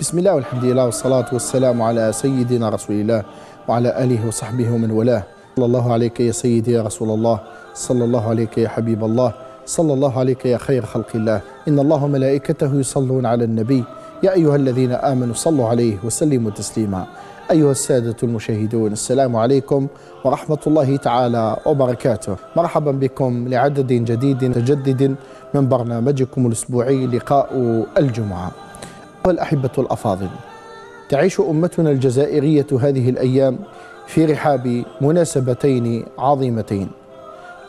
بسم الله والحمد لله والصلاة والسلام على سيدنا رسول الله وعلى آله وصحبه ومن والاه صلى الله عليك يا سيدي يا رسول الله صلى الله عليك يا حبيب الله صلى الله عليك يا خير خلق الله إن الله ملائكته يصلون على النبي يا أيها الذين آمنوا صلوا عليه وسلموا تسليما أيها السادة المشاهدون السلام عليكم ورحمة الله تعالى وبركاته مرحبا بكم لعدد جديد متجدد من برنامجكم الأسبوعي لقاء الجمعة والأحبة الأفاضل تعيش أمتنا الجزائرية هذه الأيام في رحاب مناسبتين عظيمتين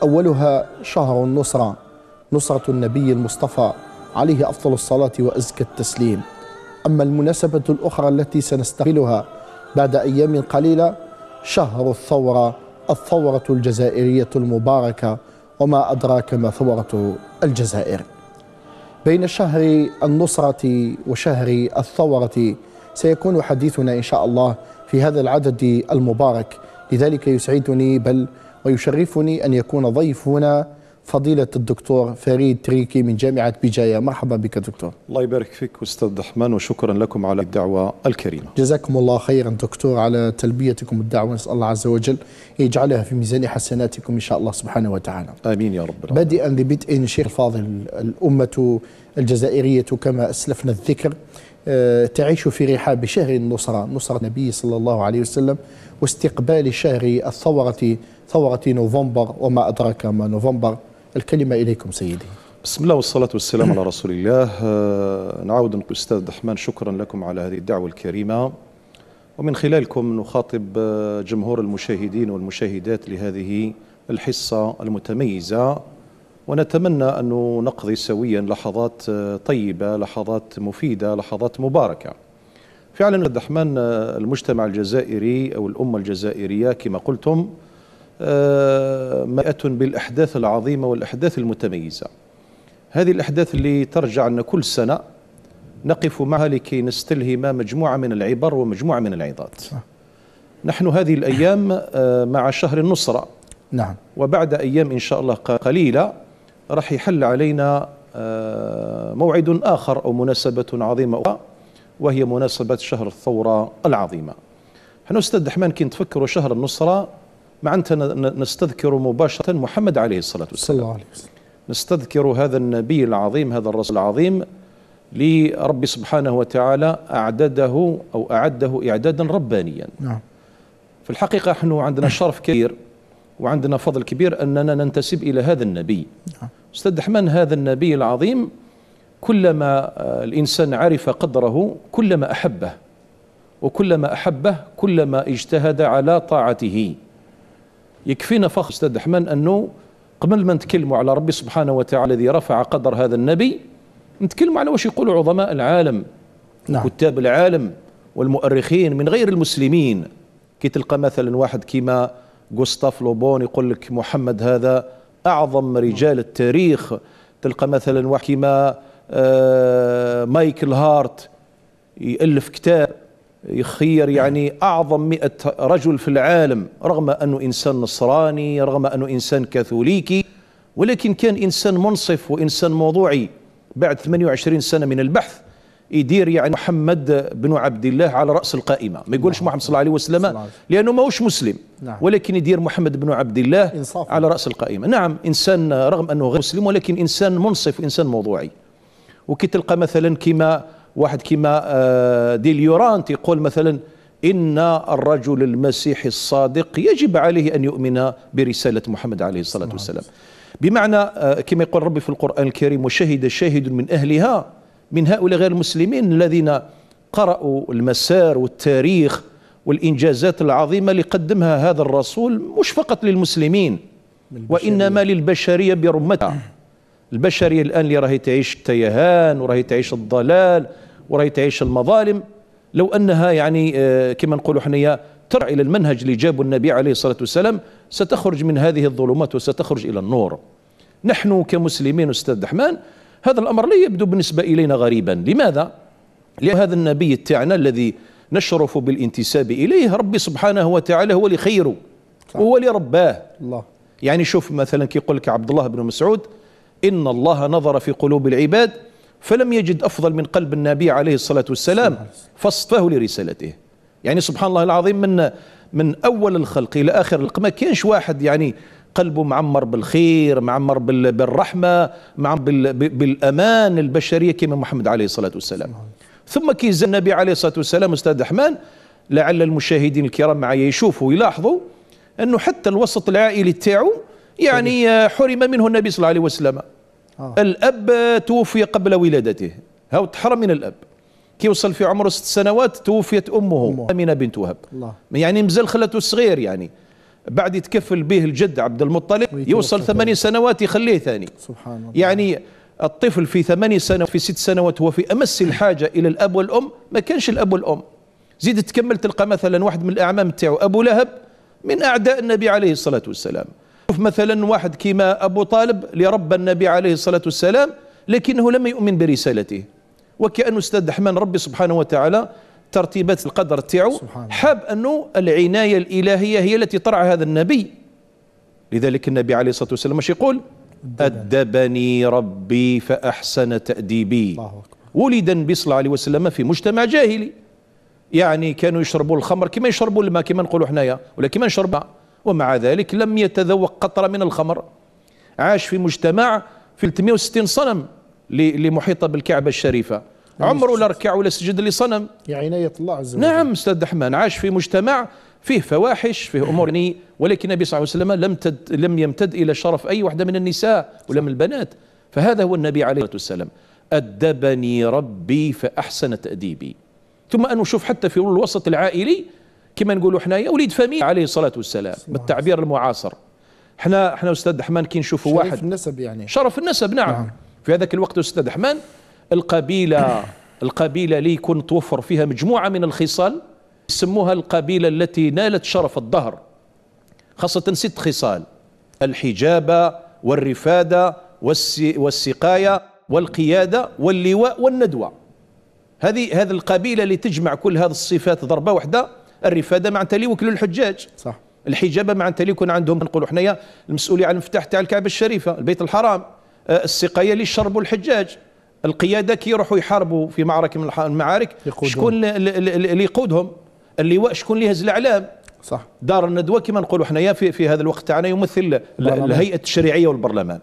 أولها شهر النصرة نصرة النبي المصطفى عليه أفضل الصلاة وأزكى التسليم أما المناسبة الأخرى التي سنستقبلها بعد أيام قليلة شهر الثورة الثورة الجزائرية المباركة وما أدراك ما ثورة الجزائر بين شهر النصرة وشهر الثورة سيكون حديثنا إن شاء الله في هذا العدد المبارك لذلك يسعدني بل ويشرفني أن يكون ضيفنا فضيلة الدكتور فريد تريكي من جامعة بجاية مرحبا بك دكتور الله يبارك فيك أستاذ دحمان وشكرا لكم على الدعوة الكريمة جزاكم الله خيرا دكتور على تلبيتكم الدعوة نسأل الله عز وجل يجعلها في ميزان حسناتكم إن شاء الله سبحانه وتعالى آمين يا رب بدءا بادئا ببدء شيخ الفاضل الأمة الجزائرية كما أسلفنا الذكر آه، تعيش في رحاب شهر النصرة نصرة النبي صلى الله عليه وسلم واستقبال شهر الثورة ثورة نوفمبر وما أدراك ما نوفمبر الكلمة إليكم سيدي بسم الله والصلاة والسلام على رسول الله آه، نعود أستاذ دحمان شكرا لكم على هذه الدعوة الكريمة ومن خلالكم نخاطب آه، جمهور المشاهدين والمشاهدات لهذه الحصة المتميزة ونتمنى أن نقضي سويا لحظات آه، طيبة لحظات مفيدة لحظات مباركة فعلا دحمان المجتمع الجزائري أو الأمة الجزائرية كما قلتم آه، مئة بالأحداث العظيمة والأحداث المتميزة هذه الأحداث اللي ترجع أن كل سنة نقف معها لكي نستلهم مجموعة من العبر ومجموعة من العظات نحن هذه الأيام آه، مع شهر النصرة نعم وبعد أيام إن شاء الله قليلة راح يحل علينا آه، موعد آخر أو مناسبة عظيمة أخرى وهي مناسبة شهر الثورة العظيمة نحن أستاذ دحمان كي نتفكروا شهر النصرة مع نستذكر مباشرة محمد عليه الصلاة والسلام صلى الله عليه وسلم نستذكر هذا النبي العظيم هذا الرسول العظيم لرب سبحانه وتعالى أعدده أو أعده إعدادا ربانيا نعم في الحقيقة نحن عندنا شرف كبير وعندنا فضل كبير أننا ننتسب إلى هذا النبي نعم. أستاذ استدحمن هذا النبي العظيم كلما الإنسان عرف قدره كلما أحبه وكلما أحبه كلما اجتهد على طاعته يكفينا فخر استاذ حمان انه قبل ما نتكلموا على ربي سبحانه وتعالى الذي رفع قدر هذا النبي نتكلموا على واش يقولوا عظماء العالم نعم. كتاب العالم والمؤرخين من غير المسلمين كي تلقى مثلا واحد كيما غوستاف لوبون يقول لك محمد هذا اعظم رجال التاريخ تلقى مثلا واحد كيما آه مايكل هارت يالف كتاب يخير يعني أعظم مئة رجل في العالم رغم أنه إنسان نصراني رغم أنه إنسان كاثوليكي ولكن كان إنسان منصف وإنسان موضوعي بعد 28 سنة من البحث يدير يعني محمد بن عبد الله على رأس القائمة ما يقولش محمد صلى الله عليه وسلم لأنه ما هوش مسلم نعم. ولكن يدير محمد بن عبد الله على رأس القائمة نعم إنسان رغم أنه غير مسلم ولكن إنسان منصف وإنسان موضوعي وكي تلقى مثلا كما واحد كيما آه، ديليوران تيقول مثلا إن الرجل المسيحي الصادق يجب عليه أن يؤمن برسالة محمد عليه الصلاة نعم. والسلام بمعنى آه، كما يقول ربي في القرآن الكريم وشهد شاهد من أهلها من هؤلاء غير المسلمين الذين قرأوا المسار والتاريخ والإنجازات العظيمة اللي قدمها هذا الرسول مش فقط للمسلمين وإنما للبشرية برمتها البشرية الآن اللي راهي تعيش التيهان وراهي تعيش الضلال وراهي تعيش المظالم لو انها يعني آه، كما نقولوا حنايا ترعى الى المنهج اللي جابه النبي عليه الصلاه والسلام ستخرج من هذه الظلمات وستخرج الى النور. نحن كمسلمين استاذ دحمان هذا الامر لا يبدو بالنسبه الينا غريبا، لماذا؟ لهذا النبي تاعنا الذي نشرف بالانتساب اليه ربي سبحانه وتعالى هو اللي خيره وهو اللي رباه. الله. يعني شوف مثلا كي يقول لك عبد الله بن مسعود ان الله نظر في قلوب العباد فلم يجد أفضل من قلب النبي عليه الصلاة والسلام فاصطفاه لرسالته يعني سبحان الله العظيم من من أول الخلق إلى آخر الخلق ما كانش واحد يعني قلبه معمر بالخير معمر بالرحمة معمر بالأمان البشرية كما محمد عليه الصلاة والسلام ثم كي النبي عليه الصلاة والسلام أستاذ أحمان لعل المشاهدين الكرام معي يشوفوا ويلاحظوا أنه حتى الوسط العائلي تاعو يعني حرم منه النبي صلى الله عليه وسلم آه. الأب توفي قبل ولادته هاو تحرم من الأب كي وصل في عمره ست سنوات توفيت أمه أمينة بنت وهب الله. يعني مازال خلته صغير يعني بعد يتكفل به الجد عبد المطلب يوصل ثماني سنوات يخليه ثاني سبحان الله يعني الطفل في ثماني سنوات في ست سنوات هو في أمس الحاجة إلى الأب والأم ما كانش الأب والأم زيد تكمل تلقى مثلا واحد من الأعمام تاعو أبو لهب من أعداء النبي عليه الصلاة والسلام شوف مثلا واحد كيما أبو طالب لرب النبي عليه الصلاة والسلام لكنه لم يؤمن برسالته وكأنه استاذ من ربي سبحانه وتعالى ترتيبات القدر تاعو حاب أنه العناية الإلهية هي التي ترعى هذا النبي لذلك النبي عليه الصلاة والسلام ماشي يقول أدبني ربي فأحسن تأديبي الله أكبر. ولد النبي صلى الله عليه وسلم في مجتمع جاهلي يعني كانوا يشربوا الخمر كما يشربوا الماء كما نقولوا حنايا ولا كما نشربها ومع ذلك لم يتذوق قطرة من الخمر عاش في مجتمع في 360 صنم لمحيطة بالكعبة الشريفة نعم. عمره لا ركع ولا سجد لصنم يا عناية الله عز وجل نعم أستاذ دحمان عاش في مجتمع فيه فواحش فيه امور يعني ولكن النبي صلى الله عليه وسلم لم تد لم يمتد الى شرف اي واحده من النساء ولا من البنات فهذا هو النبي عليه الصلاه والسلام ادبني ربي فاحسن تاديبي ثم ان نشوف حتى في الوسط العائلي كما نقولوا حنايا وليد فمي عليه الصلاه والسلام بالتعبير المعاصر حنا حنا استاذ حمان كي نشوفوا واحد شرف النسب يعني شرف النسب نعم, نعم. في هذاك الوقت استاذ حمان القبيله القبيله اللي يكون توفر فيها مجموعه من الخصال يسموها القبيله التي نالت شرف الظهر خاصه ست خصال الحجابه والرفاده والسقايه والقياده واللواء والندوه هذه هذه القبيله اللي تجمع كل هذه الصفات ضربه واحده الرفاده معناتها اللي وكلوا الحجاج صح الحجابه معناتها اللي كنا عندهم نقولوا حنايا المسؤوليه على المفتاح تاع الكعبه الشريفه البيت الحرام آه، السقايه اللي يشربوا الحجاج القياده كي يروحوا يحاربوا في معركه من المعارك شكون اللي يقودهم اللواء شكون اللي يهز الاعلام صح دار الندوه كما نقولوا حنايا في في هذا الوقت تاعنا يمثل الهيئه التشريعيه والبرلمان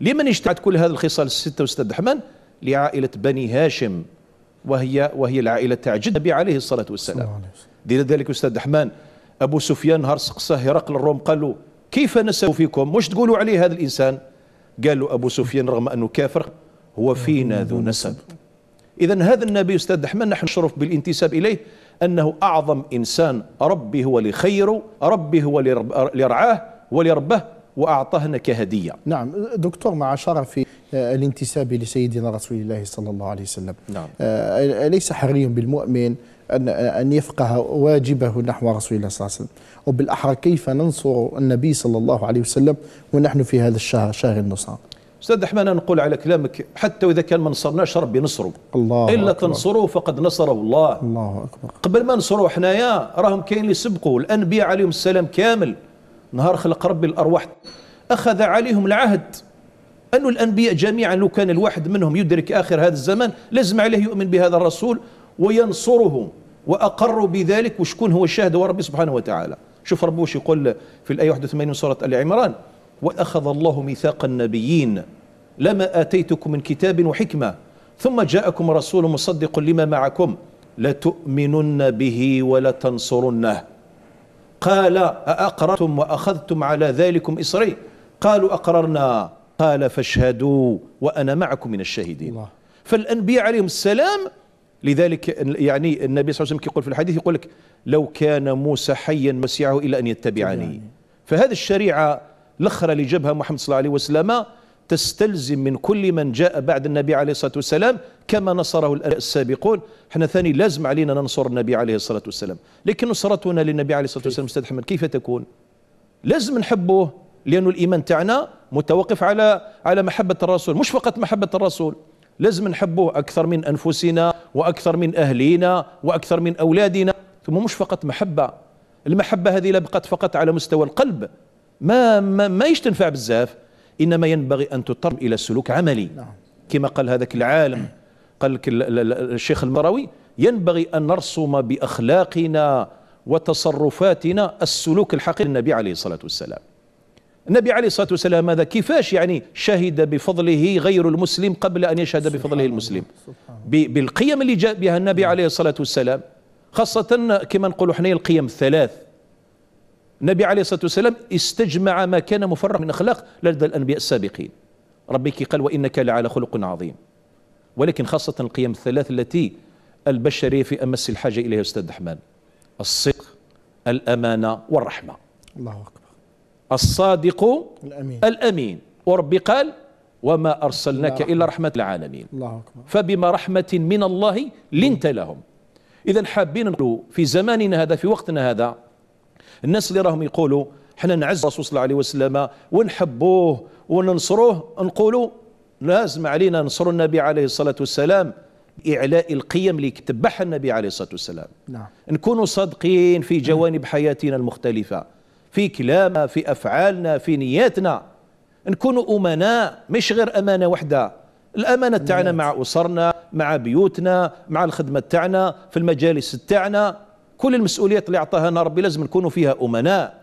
لمن اجتمعت كل هذه الخصال السته واستدحما لعائله بني هاشم وهي وهي العائلة تاع النبي عليه الصلاة والسلام دير ذلك أستاذ دحمان أبو سفيان نهار سقسه هرقل الروم قال له كيف نسوا فيكم واش تقولوا عليه هذا الإنسان قال له أبو سفيان رغم أنه كافر هو فينا ذو نسب إذا هذا النبي أستاذ دحمان نحن نشرف بالانتساب إليه أنه أعظم إنسان ربي هو لخيره ربي هو لرعاه ولربه واعطهن كهدية نعم دكتور مع شرف آه، الانتساب لسيدنا رسول الله صلى الله عليه وسلم نعم. آه، أليس حري بالمؤمن أن آه، أن يفقه واجبه نحو رسول الله صلى الله عليه وسلم وبالأحرى كيف ننصر النبي صلى الله عليه وسلم ونحن في هذا الشهر شهر النصر. استاذ احمد انا نقول على كلامك حتى واذا كان ما نصرناش ربي نصره الله الا أكبر. تنصروه فقد نصره الله الله اكبر قبل ما نصروه حنايا راهم كاين اللي سبقوا الانبياء عليهم السلام كامل نهار خلق ربي الأرواح أخذ عليهم العهد أن الأنبياء جميعا لو كان الواحد منهم يدرك آخر هذا الزمان لازم عليه يؤمن بهذا الرسول وينصره وأقروا بذلك وشكون هو الشاهد هو ربي سبحانه وتعالى شوف ربي وش يقول في الآية 81 سورة آل عمران وأخذ الله ميثاق النبيين لما آتيتكم من كتاب وحكمة ثم جاءكم رسول مصدق لما معكم لتؤمنن به ولتنصرنه قال أأقررتم وأخذتم على ذلكم إصري قالوا أقررنا قال فاشهدوا وأنا معكم من الشاهدين الله. فالأنبياء عليهم السلام لذلك يعني النبي صلى الله عليه وسلم يقول في الحديث يقول لك لو كان موسى حيا مسيعه إلى إلا أن يتبعني فهذه الشريعة الأخرى اللي جابها محمد صلى الله عليه وسلم تستلزم من كل من جاء بعد النبي عليه الصلاة والسلام كما نصره السابقون احنا ثاني لازم علينا ننصر النبي عليه الصلاة والسلام لكن نصرتنا للنبي عليه الصلاة والسلام أستاذ حمد كيف تكون لازم نحبه لأن الإيمان تاعنا متوقف على على محبة الرسول مش فقط محبة الرسول لازم نحبوه أكثر من أنفسنا وأكثر من أهلينا وأكثر من أولادنا ثم مش فقط محبة المحبة هذه لبقت فقط على مستوى القلب ما ما, ما يشتنفع تنفع بزاف إنما ينبغي أن تضطر إلى سلوك عملي نعم. كما قال هذاك العالم قال لك الشيخ المروي ينبغي أن نرسم بأخلاقنا وتصرفاتنا السلوك الحقيقي للنبي عليه الصلاة والسلام النبي عليه الصلاة والسلام هذا كيفاش يعني شهد بفضله غير المسلم قبل أن يشهد بفضله المسلم بالقيم اللي جاء بها النبي عليه الصلاة والسلام خاصة كما نقولوا حنا القيم الثلاث النبي عليه الصلاة والسلام استجمع ما كان مفرغ من أخلاق لدى الأنبياء السابقين ربك قال وإنك لعلى خلق عظيم ولكن خاصة القيم الثلاث التي البشرية في أمس الحاجة إليها أستاذ أحمد الصدق الأمانة والرحمة الله أكبر الصادق الأمين, الأمين وربي قال وما أرسلناك إلا رحمة العالمين الله أكبر فبما رحمة من الله لنت لهم إذا حابين نقول في زماننا هذا في وقتنا هذا الناس اللي راهم يقولوا حنا نعز الرسول صلى الله عليه وسلم ونحبوه وننصروه نقولوا لازم علينا ننصر النبي عليه الصلاة والسلام إعلاء القيم اللي تبعها النبي عليه الصلاة والسلام نعم. نكونوا صادقين في جوانب حياتنا المختلفة في كلامنا في أفعالنا في نياتنا نكونوا أمناء مش غير أمانة وحدة الأمانة تاعنا نعم. مع أسرنا مع بيوتنا مع الخدمة تاعنا في المجالس تاعنا كل المسؤوليات اللي اعطاها ربي لازم نكونوا فيها امناء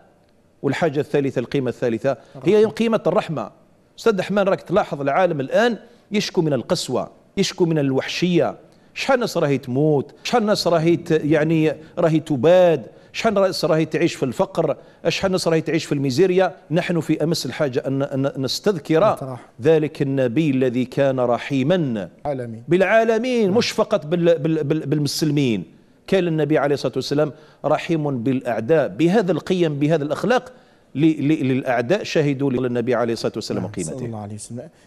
والحاجه الثالثه القيمه الثالثه هي قيمه الرحمه استاذ احمد راك تلاحظ العالم الان يشكو من القسوه يشكو من الوحشيه شحال ناس راهي تموت شحال ناس راهي يعني راهي تباد شحال ناس راهي تعيش في الفقر شحال ناس راهي تعيش في الميزيريا نحن في امس الحاجه ان نستذكر ذلك النبي الذي كان رحيما بالعالمين مش فقط بالمسلمين كان النبي عليه الصلاة والسلام رحيم بالأعداء بهذا القيم بهذا الأخلاق للأعداء شهدوا للنبي عليه الصلاة والسلام وقيمته. نعم، قيمته صلى الله عليه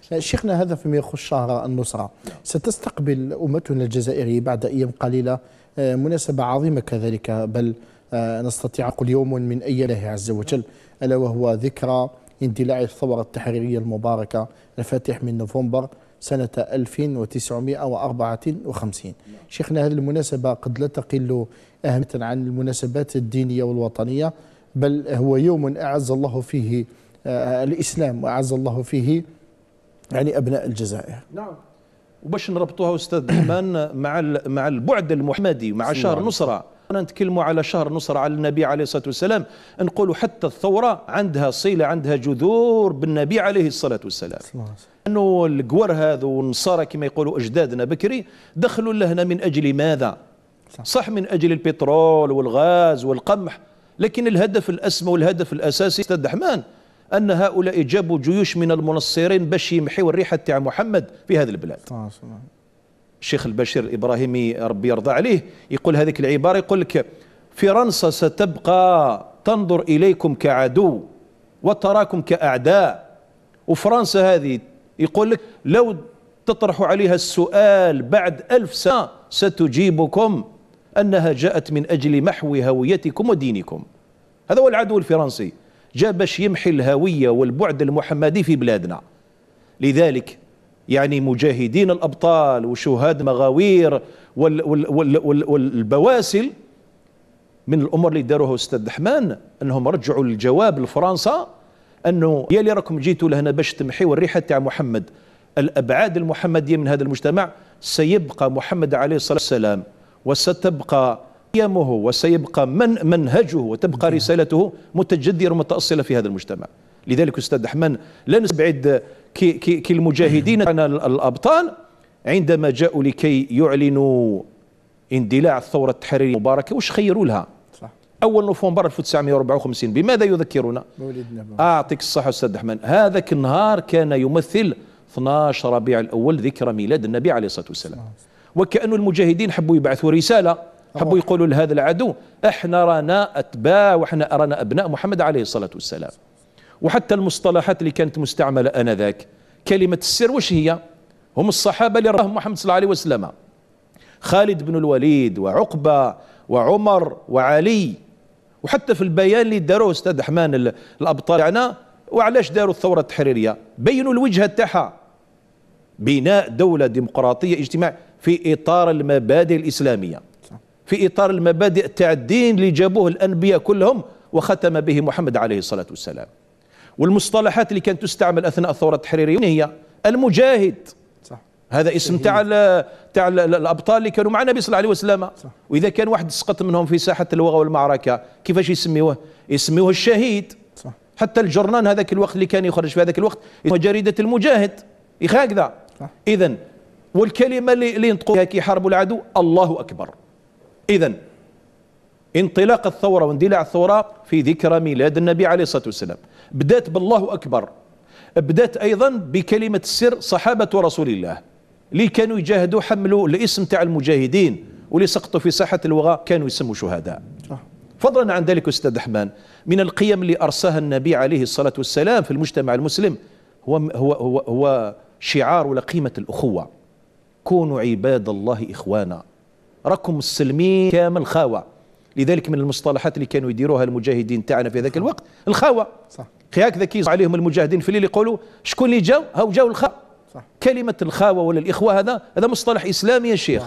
وسلم شيخنا هذا فيما يخص شهر النصرة نعم. ستستقبل أمتنا الجزائرية بعد أيام قليلة آه، مناسبة عظيمة كذلك بل آه، نستطيع نقول يوم من أي الله عز وجل ألا وهو ذكرى اندلاع الثورة التحريرية المباركة الفاتح من نوفمبر سنة 1954 شيخنا هذه المناسبة قد لا تقل أهمية عن المناسبات الدينية والوطنية بل هو يوم أعز الله فيه آه، الإسلام وأعز الله فيه يعني أبناء الجزائر نعم وباش نربطوها أستاذ مع مع البعد المحمدي مع شهر نصرة انا نتكلموا على شهر نصر على النبي عليه الصلاه والسلام نقولوا حتى الثوره عندها صله عندها جذور بالنبي عليه الصلاه والسلام انه القور هذا والنصارى كما يقولوا اجدادنا بكري دخلوا لهنا من اجل ماذا صح. صح من اجل البترول والغاز والقمح لكن الهدف الاسمى والهدف الاساسي استاذ الرحمن ان هؤلاء جابوا جيوش من المنصرين باش يمحيوا الريحه تاع محمد في هذه البلاد صح صح. الشيخ البشير الإبراهيمي ربي يرضى عليه يقول هذيك العبارة يقول لك فرنسا ستبقى تنظر إليكم كعدو وتراكم كأعداء وفرنسا هذه يقول لك لو تطرح عليها السؤال بعد ألف سنة ستجيبكم أنها جاءت من أجل محو هويتكم ودينكم هذا هو العدو الفرنسي جاء باش يمحي الهوية والبعد المحمدي في بلادنا لذلك يعني مجاهدين الأبطال وشهاد مغاوير وال وال وال وال والبواسل من الأمور اللي داروها أستاذ دحمان أنهم رجعوا الجواب لفرنسا أنه يا اللي راكم جيتوا لهنا باش تمحيوا الريحة تاع محمد الأبعاد المحمدية من هذا المجتمع سيبقى محمد عليه الصلاة والسلام وستبقى قيمه وسيبقى من منهجه وتبقى نعم. رسالته متجذرة ومتأصلة في هذا المجتمع لذلك أستاذ أحمد لا نستبعد كالمجاهدين الأبطال عندما جاءوا لكي يعلنوا اندلاع الثورة التحريرية المباركة واش خيروا لها صح. أول نوفمبر 1954 بماذا يذكرنا مولدنا أعطيك الصحة أستاذ أحمد هذاك النهار كان يمثل 12 ربيع الأول ذكرى ميلاد النبي عليه الصلاة والسلام وكأن المجاهدين حبوا يبعثوا رسالة حبوا يقولوا لهذا العدو احنا رانا أتباع وإحنا رانا أبناء محمد عليه الصلاة والسلام وحتى المصطلحات اللي كانت مستعملة آنذاك كلمة السر وش هي هم الصحابة اللي راهم محمد صلى الله عليه وسلم خالد بن الوليد وعقبة وعمر وعلي وحتى في البيان اللي داروه استاذ حمان الابطال تاعنا وعلاش داروا الثوره التحريريه بينوا الوجهه تاعها بناء دوله ديمقراطيه اجتماع في اطار المبادئ الاسلاميه في اطار المبادئ تاع الدين اللي جابوه الانبياء كلهم وختم به محمد عليه الصلاه والسلام والمصطلحات اللي كانت تستعمل اثناء الثوره التحريريه هي المجاهد صح. هذا اسم تاع تاع الابطال اللي كانوا مع النبي صلى الله عليه وسلم واذا كان واحد سقط منهم في ساحه اللغه والمعركه كيفاش يسميوه يسميوه الشهيد صح. حتى الجرنان هذاك الوقت اللي كان يخرج في هذاك الوقت جريده المجاهد هكذا اذا والكلمه اللي, اللي ينطقوها كي يحاربوا العدو الله اكبر اذا انطلاق الثورة واندلاع الثورة في ذكرى ميلاد النبي عليه الصلاة والسلام بدات بالله أكبر بدات أيضا بكلمة السر صحابة رسول الله اللي كانوا يجاهدوا حملوا الاسم تاع المجاهدين واللي سقطوا في ساحة الوغى كانوا يسموا شهداء فضلا عن ذلك أستاذ أحمان من القيم اللي أرساها النبي عليه الصلاة والسلام في المجتمع المسلم هو, هو, هو, هو شعار ولا قيمة الأخوة كونوا عباد الله إخوانا راكم السلمين كامل خاوة لذلك من المصطلحات اللي كانوا يديروها المجاهدين تاعنا في ذاك الوقت الخاوة صح. هكذا كيز عليهم المجاهدين في الليل يقولوا شكون اللي جاو هاو جاو الخا صح. كلمة الخاوة ولا الإخوة هذا هذا مصطلح إسلامي يا شيخ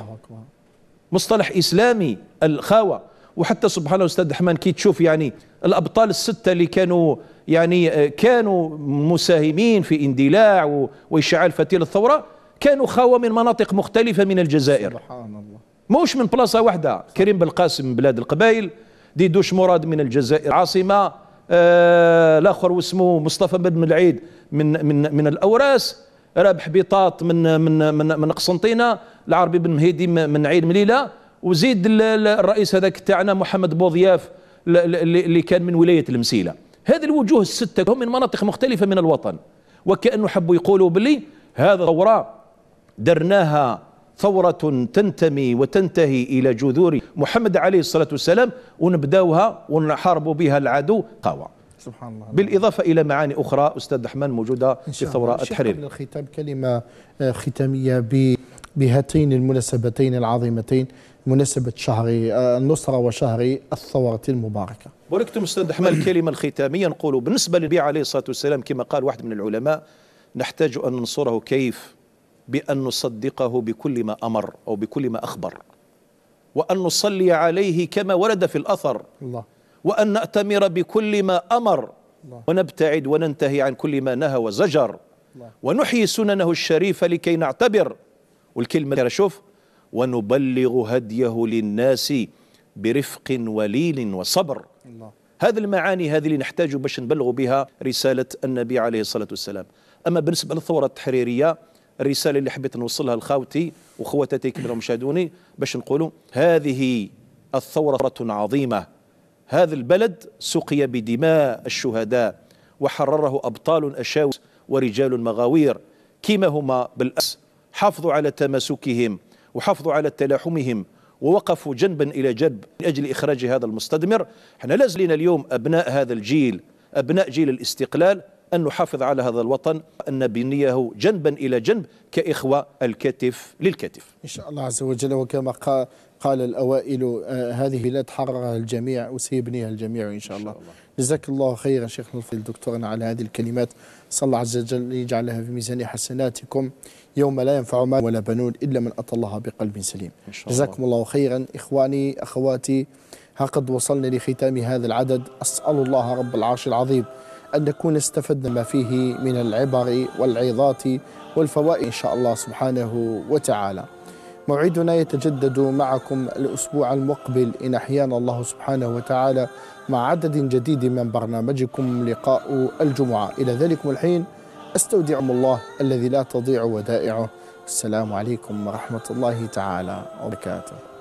مصطلح إسلامي الخاوة وحتى سبحان الله أستاذ حمان كي تشوف يعني الأبطال الستة اللي كانوا يعني آه، كانوا مساهمين في اندلاع وإشعال فتيل الثورة كانوا خاوة من مناطق مختلفة من الجزائر سبحان الله موش من بلاصة واحدة كريم بالقاسم من بلاد القبائل ديدوش مراد من الجزائر عاصمة آه، الاخر واسمه مصطفى بن العيد من من من الاوراس رابح بطاط من من من, من قسنطينه العربي بن مهيدي من عين مليله وزيد الرئيس هذاك تاعنا محمد بوضياف اللي كان من ولايه المسيله هذه الوجوه السته هم من مناطق مختلفه من الوطن وكانه حبوا يقولوا بلي هذا ثوره درناها ثورة تنتمي وتنتهي إلى جذور محمد عليه الصلاة والسلام ونبداوها ونحاربوا بها العدو قوى سبحان الله بالإضافة إلى معاني أخرى أستاذ رحمن موجودة في ثورة التحرير قبل الختام كلمة آه، ختامية بهاتين المناسبتين العظيمتين مناسبة شهر آه، النصرة وشهر الثورة المباركة ولكتم أستاذ أحمد الكلمة الختامية نقول بالنسبة للنبي عليه الصلاة والسلام كما قال واحد من العلماء نحتاج أن ننصره كيف بأن نصدقه بكل ما أمر أو بكل ما أخبر وأن نصلي عليه كما ورد في الأثر الله وأن نأتمر بكل ما أمر الله ونبتعد وننتهي عن كل ما نهى وزجر الله ونحيي سننه الشريفة لكي نعتبر والكلمة شوف ونبلغ هديه للناس برفق ولين وصبر الله هذه المعاني هذه اللي نحتاج باش نبلغ بها رسالة النبي عليه الصلاة والسلام أما بالنسبة للثورة التحريرية الرساله اللي حبيت نوصلها لخاوتي وخواتاتي كما شادوني باش نقولوا هذه الثوره عظيمه هذا البلد سقي بدماء الشهداء وحرره ابطال اشاوس ورجال مغاوير كما هما بالأس حافظوا على تماسكهم وحافظوا على تلاحمهم ووقفوا جنبا إلى جنب من أجل إخراج هذا المستدمر احنا لازلنا اليوم أبناء هذا الجيل أبناء جيل الاستقلال أن نحافظ على هذا الوطن أن نبنيه جنبا إلى جنب كإخوة الكتف للكتف إن شاء الله عز وجل وكما قال قال الأوائل آه، هذه لا تحررها الجميع وسيبنيها الجميع إن شاء الله, جزاك الله خيرا شيخنا الفضيل دكتورنا على هذه الكلمات صلى الله عز وجل يجعلها في ميزان حسناتكم يوم لا ينفع مال ولا بنون إلا من أتى الله بقلب سليم إن شاء الله. جزاكم الله خيرا إخواني أخواتي ها قد وصلنا لختام هذا العدد أسأل الله رب العرش العظيم أن نكون استفدنا ما فيه من العبر والعظات والفوائد إن شاء الله سبحانه وتعالى موعدنا يتجدد معكم الأسبوع المقبل إن أحيانا الله سبحانه وتعالى مع عدد جديد من برنامجكم لقاء الجمعة إلى ذلكم الحين أستودعكم الله الذي لا تضيع ودائعه السلام عليكم ورحمة الله تعالى وبركاته